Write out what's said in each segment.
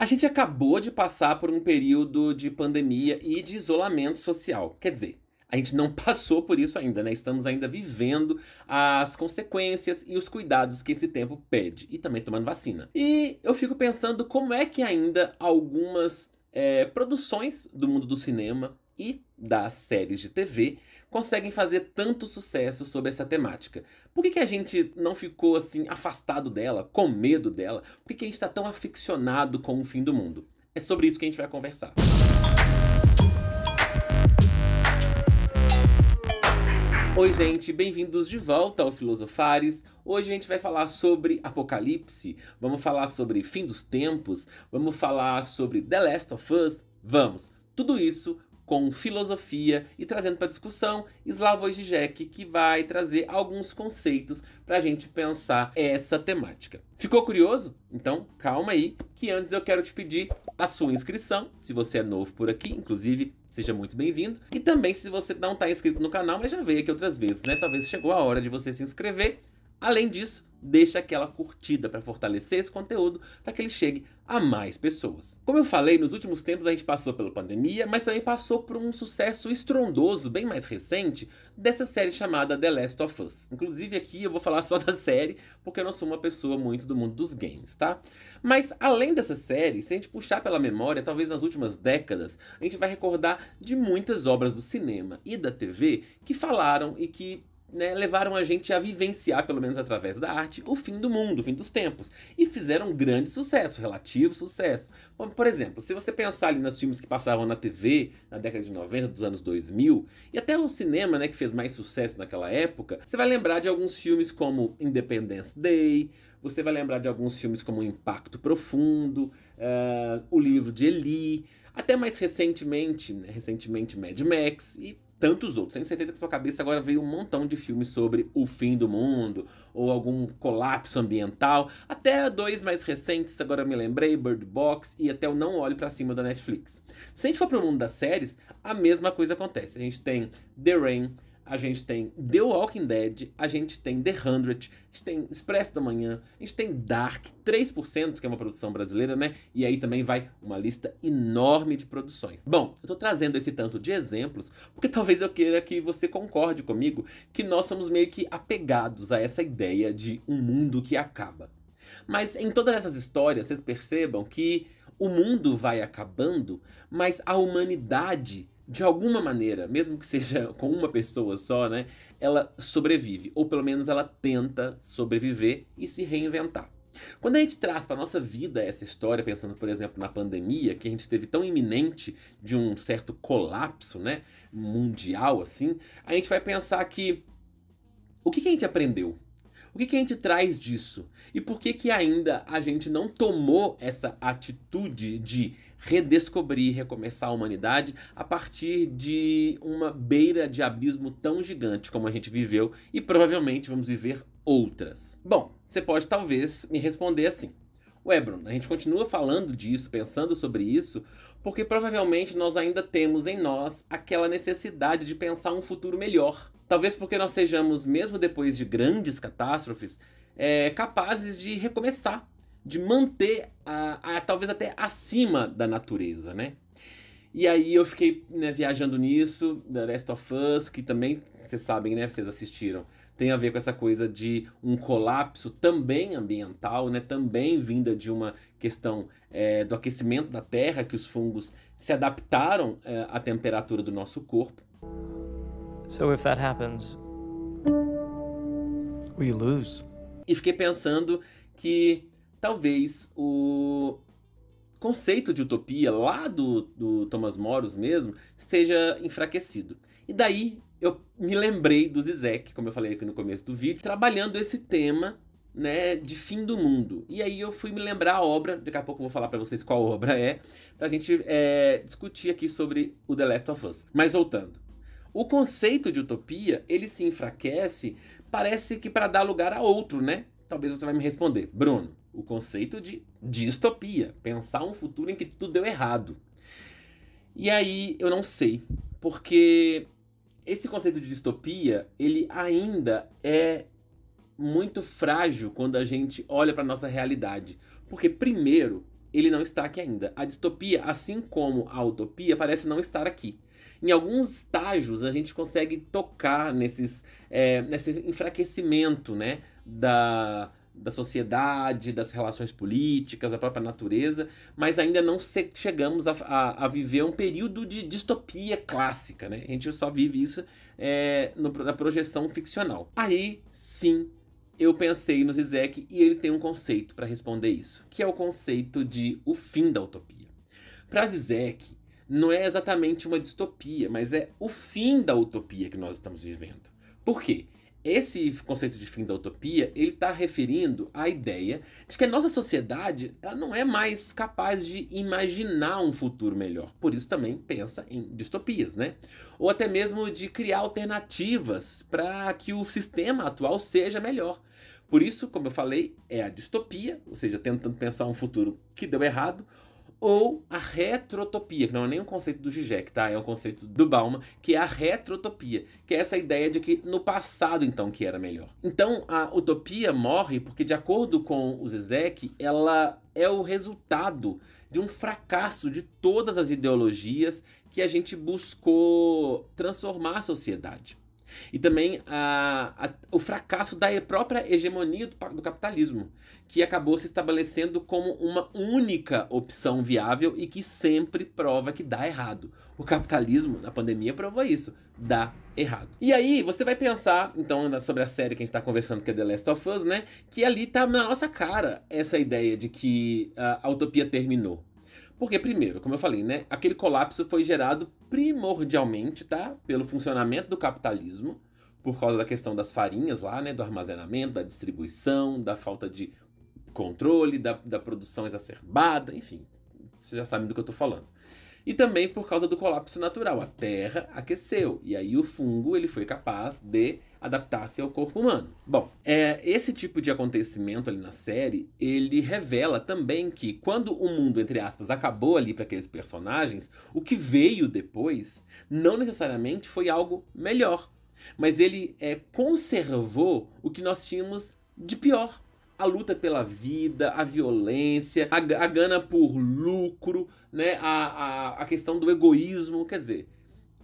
A gente acabou de passar por um período de pandemia e de isolamento social. Quer dizer, a gente não passou por isso ainda, né? Estamos ainda vivendo as consequências e os cuidados que esse tempo pede e também tomando vacina. E eu fico pensando como é que ainda algumas é, produções do mundo do cinema e das séries de TV conseguem fazer tanto sucesso sobre essa temática? Por que, que a gente não ficou assim afastado dela, com medo dela? Por que, que a gente está tão aficionado com o fim do mundo? É sobre isso que a gente vai conversar. Oi, gente, bem-vindos de volta ao Filosofares. Hoje a gente vai falar sobre Apocalipse, vamos falar sobre Fim dos Tempos, vamos falar sobre The Last of Us. Vamos! Tudo isso com filosofia e trazendo para discussão Slavoj Žižek, que vai trazer alguns conceitos para a gente pensar essa temática. Ficou curioso? Então calma aí, que antes eu quero te pedir a sua inscrição, se você é novo por aqui, inclusive seja muito bem-vindo. E também se você não está inscrito no canal, mas já veio aqui outras vezes, né? Talvez chegou a hora de você se inscrever Além disso, deixa aquela curtida para fortalecer esse conteúdo para que ele chegue a mais pessoas. Como eu falei, nos últimos tempos a gente passou pela pandemia, mas também passou por um sucesso estrondoso, bem mais recente, dessa série chamada The Last of Us. Inclusive aqui eu vou falar só da série, porque eu não sou uma pessoa muito do mundo dos games, tá? Mas além dessa série, se a gente puxar pela memória, talvez nas últimas décadas, a gente vai recordar de muitas obras do cinema e da TV que falaram e que né, levaram a gente a vivenciar, pelo menos através da arte, o fim do mundo, o fim dos tempos. E fizeram um grande sucesso, relativo sucesso. Como, por exemplo, se você pensar ali nos filmes que passavam na TV na década de 90, dos anos 2000, e até o cinema né, que fez mais sucesso naquela época, você vai lembrar de alguns filmes como Independence Day, você vai lembrar de alguns filmes como Impacto Profundo, uh, O Livro de Eli, até mais recentemente, né, recentemente Mad Max, e tantos outros. Tenho certeza que sua cabeça agora veio um montão de filmes sobre o fim do mundo ou algum colapso ambiental, até dois mais recentes, agora me lembrei, Bird Box e até o Não olho para Cima da Netflix. Se a gente for pro mundo das séries, a mesma coisa acontece. A gente tem The Rain, a gente tem The Walking Dead, a gente tem The Hundred, a gente tem Expresso da Manhã, a gente tem Dark 3%, que é uma produção brasileira, né? E aí também vai uma lista enorme de produções. Bom, eu tô trazendo esse tanto de exemplos porque talvez eu queira que você concorde comigo que nós somos meio que apegados a essa ideia de um mundo que acaba. Mas em todas essas histórias, vocês percebam que o mundo vai acabando, mas a humanidade de alguma maneira, mesmo que seja com uma pessoa só, né, ela sobrevive, ou pelo menos ela tenta sobreviver e se reinventar. Quando a gente traz para nossa vida essa história, pensando, por exemplo, na pandemia, que a gente teve tão iminente de um certo colapso, né, mundial assim, a gente vai pensar que o que, que a gente aprendeu? O que, que, a gente traz disso? E por que que ainda a gente não tomou essa atitude de redescobrir, recomeçar a humanidade a partir de uma beira de abismo tão gigante como a gente viveu e provavelmente vamos viver outras. Bom, você pode talvez me responder assim. Ué, Bruno, a gente continua falando disso, pensando sobre isso, porque provavelmente nós ainda temos em nós aquela necessidade de pensar um futuro melhor. Talvez porque nós sejamos, mesmo depois de grandes catástrofes, é, capazes de recomeçar de manter a, a, talvez até acima da natureza, né? E aí eu fiquei né, viajando nisso, The Last of Us, que também vocês sabem, né? Vocês assistiram. Tem a ver com essa coisa de um colapso também ambiental, né? Também vinda de uma questão é, do aquecimento da Terra, que os fungos se adaptaram é, à temperatura do nosso corpo. So if that happens, we lose. E fiquei pensando que talvez o conceito de utopia lá do, do Thomas Moros mesmo esteja enfraquecido. E daí eu me lembrei do Zizek, como eu falei aqui no começo do vídeo, trabalhando esse tema né, de fim do mundo. E aí eu fui me lembrar a obra, daqui a pouco eu vou falar para vocês qual obra é, pra gente é, discutir aqui sobre o The Last of Us. Mas voltando. O conceito de utopia, ele se enfraquece, parece que para dar lugar a outro, né? Talvez você vai me responder. Bruno, o conceito de distopia, pensar um futuro em que tudo deu errado. E aí eu não sei, porque esse conceito de distopia, ele ainda é muito frágil quando a gente olha para nossa realidade, porque primeiro, ele não está aqui ainda. A distopia, assim como a utopia, parece não estar aqui. Em alguns estágios a gente consegue tocar nesses, é, nesse enfraquecimento, né, da, da sociedade, das relações políticas, da própria natureza, mas ainda não chegamos a, a, a viver um período de distopia clássica, né? A gente só vive isso é, no, na projeção ficcional. Aí sim eu pensei no Zizek e ele tem um conceito para responder isso, que é o conceito de o fim da utopia. Para Zizek, não é exatamente uma distopia, mas é o fim da utopia que nós estamos vivendo. Por quê? Esse conceito de fim da utopia, ele está referindo à ideia de que a nossa sociedade ela não é mais capaz de imaginar um futuro melhor. Por isso também pensa em distopias, né? Ou até mesmo de criar alternativas para que o sistema atual seja melhor. Por isso, como eu falei, é a distopia, ou seja, tentando pensar um futuro que deu errado, ou a retrotopia, que não é nem um conceito do Zizek, tá? É um conceito do Bauman, que é a retrotopia, que é essa ideia de que no passado, então, que era melhor. Então, a utopia morre porque, de acordo com o Zizek, ela é o resultado de um fracasso de todas as ideologias que a gente buscou transformar a sociedade. E também a, a, o fracasso da própria hegemonia do, do capitalismo, que acabou se estabelecendo como uma única opção viável e que sempre prova que dá errado. O capitalismo, na pandemia, provou isso. Dá errado. E aí, você vai pensar, então, sobre a série que a gente está conversando, que é The Last of Us, né? Que ali tá na nossa cara essa ideia de que a, ah, a utopia terminou. Porque, primeiro, como eu falei, né, aquele colapso foi gerado primordialmente tá, pelo funcionamento do capitalismo, por causa da questão das farinhas lá, né, do armazenamento, da distribuição, da falta de controle, da, da produção exacerbada, enfim, você já sabe do que eu estou falando e também por causa do colapso natural. A terra aqueceu e aí o fungo ele foi capaz de adaptar-se ao corpo humano. Bom, é, esse tipo de acontecimento ali na série, ele revela também que quando o mundo, entre aspas, acabou ali para aqueles personagens, o que veio depois não necessariamente foi algo melhor, mas ele é, conservou o que nós tínhamos de pior a luta pela vida, a violência, a, a gana por lucro, né? A, a, a questão do egoísmo. Quer dizer,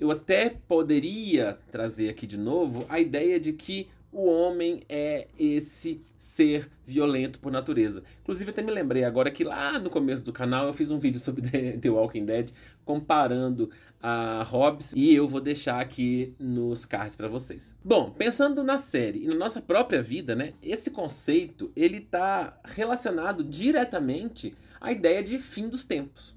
eu até poderia trazer aqui de novo a ideia de que o homem é esse ser violento por natureza. Inclusive, até me lembrei agora que lá no começo do canal eu fiz um vídeo sobre The Walking Dead comparando a Hobbes e eu vou deixar aqui nos cards para vocês. Bom, pensando na série e na nossa própria vida, né? Esse conceito ele tá relacionado diretamente à ideia de fim dos tempos.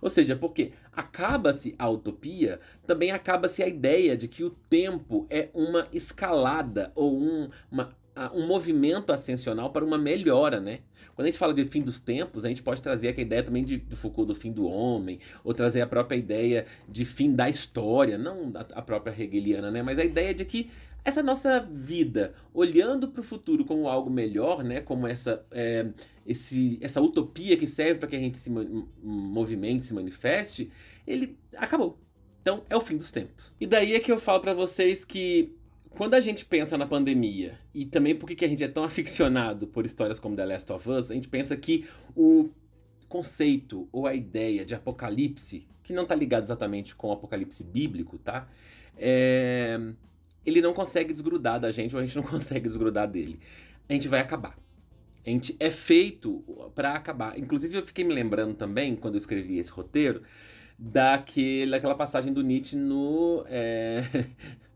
Ou seja, porque acaba-se a utopia, também acaba-se a ideia de que o tempo é uma escalada ou um, uma um movimento ascensional para uma melhora, né? Quando a gente fala de fim dos tempos, a gente pode trazer aquela ideia também de, do Foucault do fim do homem, ou trazer a própria ideia de fim da história, não a, a própria hegeliana, né? Mas a ideia de que essa nossa vida olhando para o futuro como algo melhor, né? Como essa, é, esse, essa utopia que serve para que a gente se movimente, se manifeste, ele acabou. Então é o fim dos tempos. E daí é que eu falo para vocês que quando a gente pensa na pandemia e também porque a gente é tão aficionado por histórias como The Last of Us, a gente pensa que o conceito ou a ideia de apocalipse, que não está ligado exatamente com o apocalipse bíblico, tá? É, ele não consegue desgrudar da gente ou a gente não consegue desgrudar dele. A gente vai acabar. A gente é feito para acabar. Inclusive, eu fiquei me lembrando também, quando eu escrevi esse roteiro, daquele, daquela passagem do Nietzsche no. É...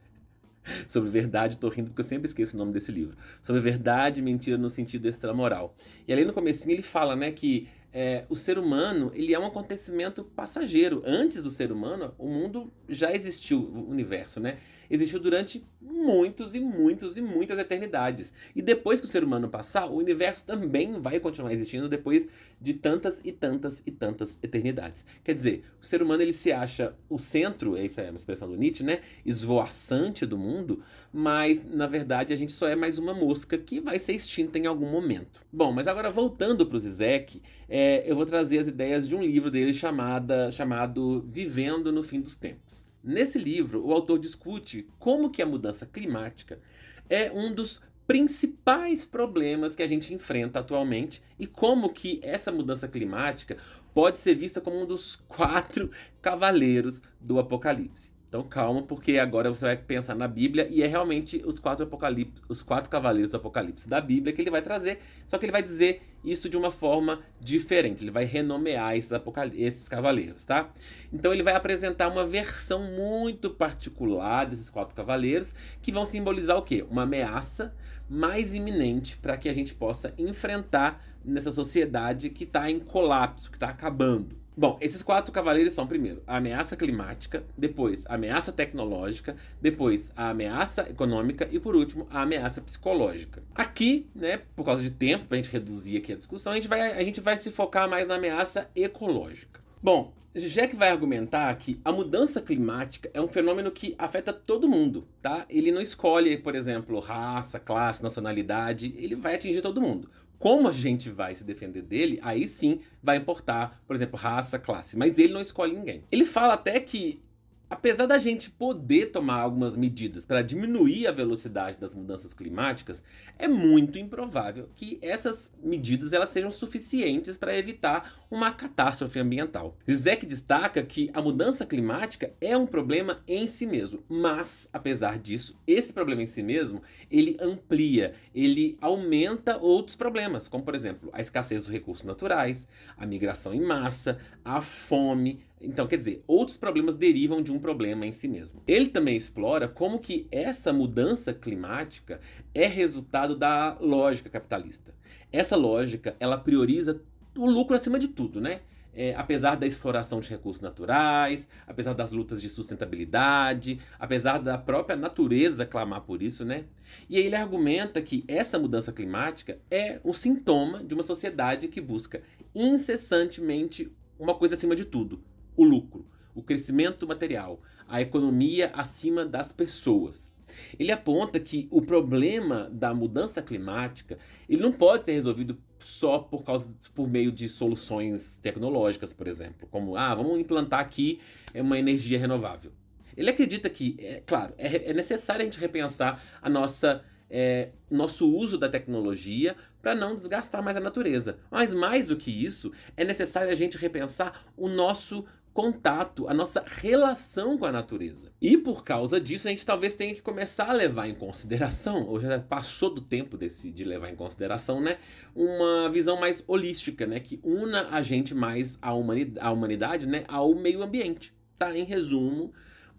Sobre verdade, tô rindo porque eu sempre esqueço o nome desse livro. Sobre verdade e mentira no sentido extramoral. E ali no comecinho ele fala, né, que é, o ser humano ele é um acontecimento passageiro. Antes do ser humano, o mundo já existiu, o universo, né? existiu durante muitos e muitos e muitas eternidades. E depois que o ser humano passar, o universo também vai continuar existindo depois de tantas e tantas e tantas eternidades. Quer dizer, o ser humano ele se acha o centro, essa é uma expressão do Nietzsche, né? Esvoaçante do mundo, mas na verdade a gente só é mais uma mosca que vai ser extinta em algum momento. Bom, mas agora voltando para o Zizek, é, eu vou trazer as ideias de um livro dele chamada, chamado Vivendo no Fim dos Tempos. Nesse livro, o autor discute como que a mudança climática é um dos principais problemas que a gente enfrenta atualmente e como que essa mudança climática pode ser vista como um dos quatro cavaleiros do apocalipse. Então calma, porque agora você vai pensar na Bíblia e é realmente os quatro, apocalipse, os quatro cavaleiros do Apocalipse da Bíblia que ele vai trazer, só que ele vai dizer isso de uma forma diferente, ele vai renomear esses, esses cavaleiros, tá? Então ele vai apresentar uma versão muito particular desses quatro cavaleiros, que vão simbolizar o quê? Uma ameaça mais iminente para que a gente possa enfrentar nessa sociedade que está em colapso, que está acabando. Bom, esses quatro cavaleiros são, primeiro, a ameaça climática, depois a ameaça tecnológica, depois a ameaça econômica e, por último, a ameaça psicológica. Aqui, né, por causa de tempo, para a gente reduzir aqui a discussão, a gente, vai, a gente vai se focar mais na ameaça ecológica. Bom, Jack vai argumentar que a mudança climática é um fenômeno que afeta todo mundo, tá? Ele não escolhe, por exemplo, raça, classe, nacionalidade, ele vai atingir todo mundo como a gente vai se defender dele, aí sim vai importar, por exemplo, raça, classe. Mas ele não escolhe ninguém. Ele fala até que Apesar da gente poder tomar algumas medidas para diminuir a velocidade das mudanças climáticas, é muito improvável que essas medidas elas sejam suficientes para evitar uma catástrofe ambiental. Zizek destaca que a mudança climática é um problema em si mesmo, mas apesar disso, esse problema em si mesmo, ele amplia, ele aumenta outros problemas, como por exemplo, a escassez dos recursos naturais, a migração em massa, a fome, então, quer dizer, outros problemas derivam de um problema em si mesmo. Ele também explora como que essa mudança climática é resultado da lógica capitalista. Essa lógica, ela prioriza o lucro acima de tudo, né? É, apesar da exploração de recursos naturais, apesar das lutas de sustentabilidade, apesar da própria natureza clamar por isso, né? E aí ele argumenta que essa mudança climática é um sintoma de uma sociedade que busca incessantemente uma coisa acima de tudo, o lucro, o crescimento material, a economia acima das pessoas. Ele aponta que o problema da mudança climática ele não pode ser resolvido só por causa por meio de soluções tecnológicas, por exemplo, como ah vamos implantar aqui é uma energia renovável. Ele acredita que, é claro, é, é necessário a gente repensar a nossa é, nosso uso da tecnologia para não desgastar mais a natureza. Mas mais do que isso, é necessário a gente repensar o nosso contato, a nossa relação com a natureza. E por causa disso, a gente talvez tenha que começar a levar em consideração, ou já passou do tempo desse de levar em consideração, né, uma visão mais holística, né, que una a gente mais à humanidade, à humanidade né, ao meio ambiente. Tá em resumo,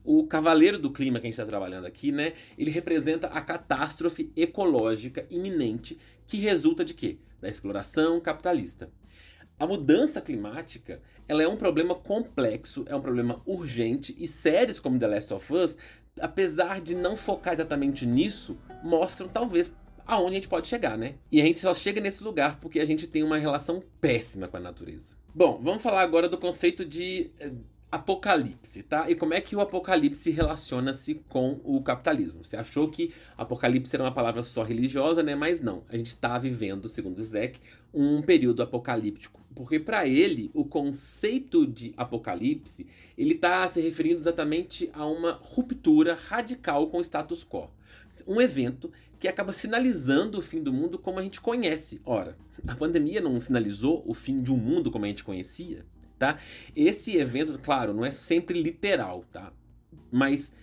o cavaleiro do clima que a gente está trabalhando aqui, né, ele representa a catástrofe ecológica iminente que resulta de quê? Da exploração capitalista. A mudança climática ela é um problema complexo, é um problema urgente e séries como The Last of Us, apesar de não focar exatamente nisso, mostram talvez aonde a gente pode chegar, né? E a gente só chega nesse lugar porque a gente tem uma relação péssima com a natureza. Bom, vamos falar agora do conceito de eh, Apocalipse, tá? E como é que o Apocalipse relaciona-se com o capitalismo? Você achou que Apocalipse era uma palavra só religiosa, né? Mas não. A gente está vivendo, segundo Zizek, um período apocalíptico, porque para ele o conceito de Apocalipse ele está se referindo exatamente a uma ruptura radical com o status quo, um evento que acaba sinalizando o fim do mundo como a gente conhece. Ora, a pandemia não sinalizou o fim de um mundo como a gente conhecia? tá? Esse evento, claro, não é sempre literal, tá? Mas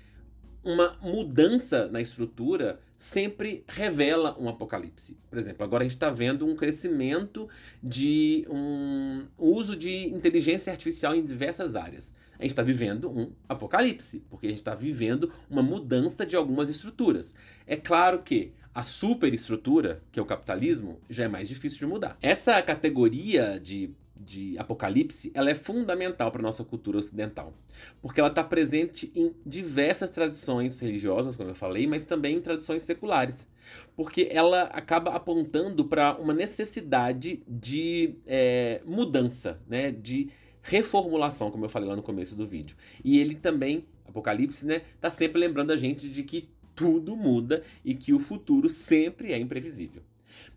uma mudança na estrutura sempre revela um apocalipse. Por exemplo, agora a gente está vendo um crescimento de um uso de inteligência artificial em diversas áreas. A gente está vivendo um apocalipse, porque a gente está vivendo uma mudança de algumas estruturas. É claro que a superestrutura, que é o capitalismo, já é mais difícil de mudar. Essa categoria de de Apocalipse, ela é fundamental para a nossa cultura ocidental, porque ela está presente em diversas tradições religiosas, como eu falei, mas também em tradições seculares, porque ela acaba apontando para uma necessidade de é, mudança, né, de reformulação, como eu falei lá no começo do vídeo. E ele também, Apocalipse, né, está sempre lembrando a gente de que tudo muda e que o futuro sempre é imprevisível.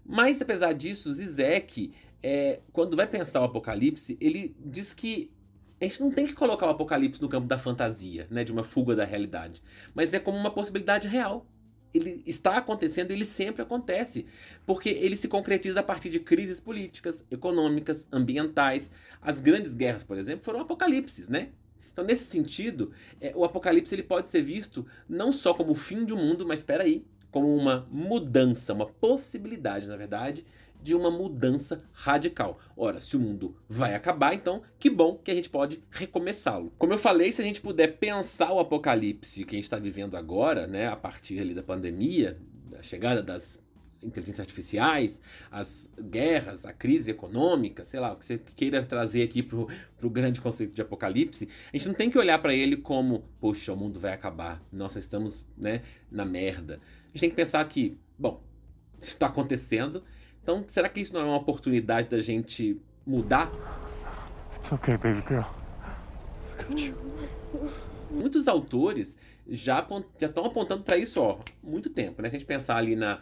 Mas apesar disso, Zizek é, quando vai pensar o Apocalipse, ele diz que a gente não tem que colocar o Apocalipse no campo da fantasia, né, de uma fuga da realidade, mas é como uma possibilidade real. Ele está acontecendo, ele sempre acontece, porque ele se concretiza a partir de crises políticas, econômicas, ambientais. As grandes guerras, por exemplo, foram apocalipses, né? Então, nesse sentido, é, o apocalipse ele pode ser visto não só como o fim de um mundo, mas espera aí, como uma mudança, uma possibilidade, na verdade, de uma mudança radical. Ora, se o mundo vai acabar, então que bom que a gente pode recomeçá-lo. Como eu falei, se a gente puder pensar o apocalipse que a gente está vivendo agora, né, a partir ali da pandemia, da chegada das inteligências artificiais, as guerras, a crise econômica, sei lá, o que você queira trazer aqui para o grande conceito de apocalipse, a gente não tem que olhar para ele como, poxa, o mundo vai acabar, nós estamos né, na merda. A gente tem que pensar que, bom, isso está acontecendo então, será que isso não é uma oportunidade da gente mudar? It's okay, baby girl. Muitos autores já estão apontando para isso ó, há muito tempo, né? Se a gente pensar ali na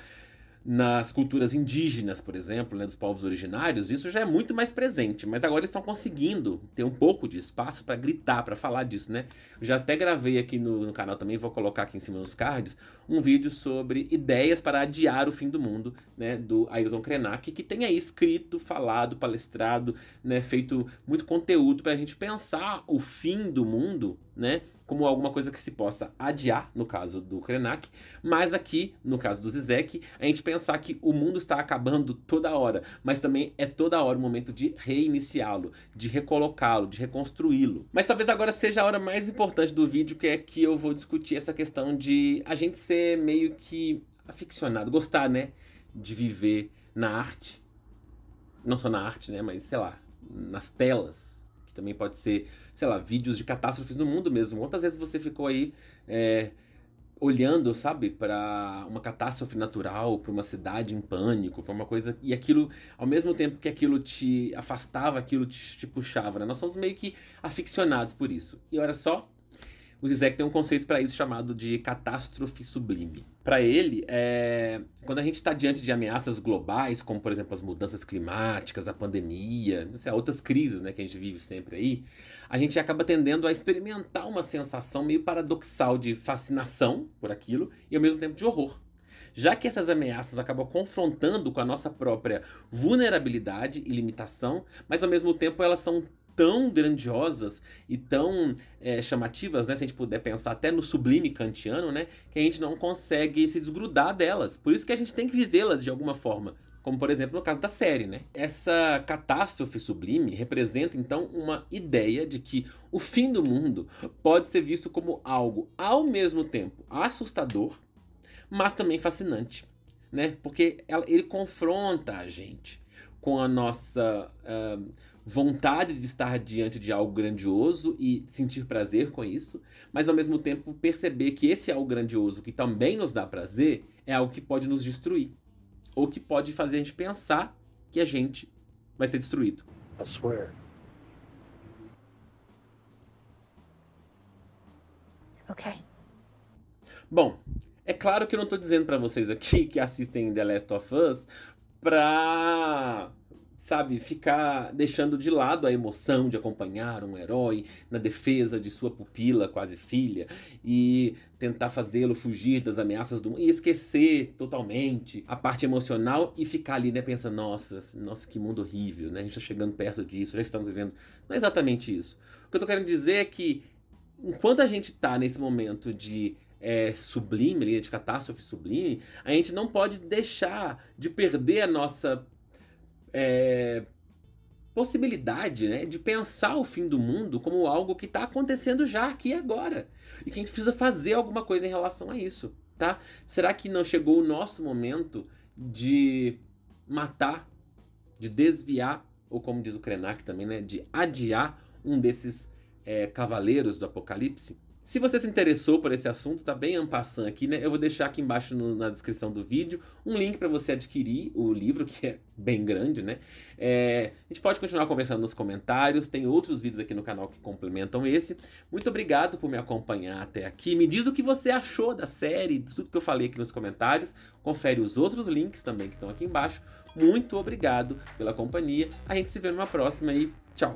nas culturas indígenas, por exemplo, né, dos povos originários, isso já é muito mais presente, mas agora eles estão conseguindo ter um pouco de espaço para gritar, para falar disso, né? Eu já até gravei aqui no, no, canal também, vou colocar aqui em cima nos cards, um vídeo sobre ideias para adiar o fim do mundo, né, do Ailton Krenak, que tem aí escrito, falado, palestrado, né, feito muito conteúdo para a gente pensar o fim do mundo, né, como alguma coisa que se possa adiar, no caso do Krenak, mas aqui, no caso do Zizek, a gente pensar que o mundo está acabando toda hora, mas também é toda hora o momento de reiniciá-lo, de recolocá-lo, de reconstruí-lo. Mas talvez agora seja a hora mais importante do vídeo, que é que eu vou discutir essa questão de a gente ser meio que aficionado, gostar, né, de viver na arte. Não só na arte, né, mas sei lá, nas telas, também pode ser, sei lá, vídeos de catástrofes no mundo mesmo. Quantas vezes você ficou aí é, olhando, sabe, para uma catástrofe natural, para uma cidade em pânico, para uma coisa. E aquilo, ao mesmo tempo que aquilo te afastava, aquilo te, te puxava, né? Nós somos meio que aficionados por isso. E olha só, o Zizek tem um conceito para isso chamado de catástrofe sublime. Para ele, é... quando a gente está diante de ameaças globais, como por exemplo as mudanças climáticas, a pandemia, não sei, outras crises né, que a gente vive sempre aí, a gente acaba tendendo a experimentar uma sensação meio paradoxal de fascinação por aquilo e ao mesmo tempo de horror. Já que essas ameaças acabam confrontando com a nossa própria vulnerabilidade e limitação, mas ao mesmo tempo elas são tão grandiosas e tão é, chamativas, né? Se a gente puder pensar até no sublime kantiano, né? Que a gente não consegue se desgrudar delas. Por isso que a gente tem que vivê-las de alguma forma. Como, por exemplo, no caso da série, né? Essa catástrofe sublime representa, então, uma ideia de que o fim do mundo pode ser visto como algo, ao mesmo tempo, assustador, mas também fascinante, né? Porque ele confronta a gente com a nossa... Uh, vontade de estar diante de algo grandioso e sentir prazer com isso, mas ao mesmo tempo perceber que esse algo grandioso que também nos dá prazer é algo que pode nos destruir ou que pode fazer a gente pensar que a gente vai ser destruído. I swear. Okay. Bom, é claro que eu não estou dizendo para vocês aqui que assistem The Last of Us pra sabe, ficar deixando de lado a emoção de acompanhar um herói na defesa de sua pupila, quase filha, e tentar fazê-lo fugir das ameaças do mundo e esquecer totalmente a parte emocional e ficar ali, né, pensando, nossa, nossa, que mundo horrível, né? A gente tá chegando perto disso, já estamos vivendo. Não é exatamente isso. O que eu tô querendo dizer é que enquanto a gente tá nesse momento de é, sublime, de catástrofe sublime, a gente não pode deixar de perder a nossa é, possibilidade né, de pensar o fim do mundo como algo que está acontecendo já aqui e agora. E que a gente precisa fazer alguma coisa em relação a isso. tá? Será que não chegou o nosso momento de matar, de desviar, ou como diz o Krenak também, né, de adiar um desses é, cavaleiros do apocalipse? Se você se interessou por esse assunto, tá bem ampassando aqui, né? Eu vou deixar aqui embaixo no, na descrição do vídeo um link para você adquirir o livro, que é bem grande, né? É, a gente pode continuar conversando nos comentários, tem outros vídeos aqui no canal que complementam esse. Muito obrigado por me acompanhar até aqui. Me diz o que você achou da série, de tudo que eu falei aqui nos comentários. Confere os outros links também que estão aqui embaixo. Muito obrigado pela companhia. A gente se vê numa próxima e tchau!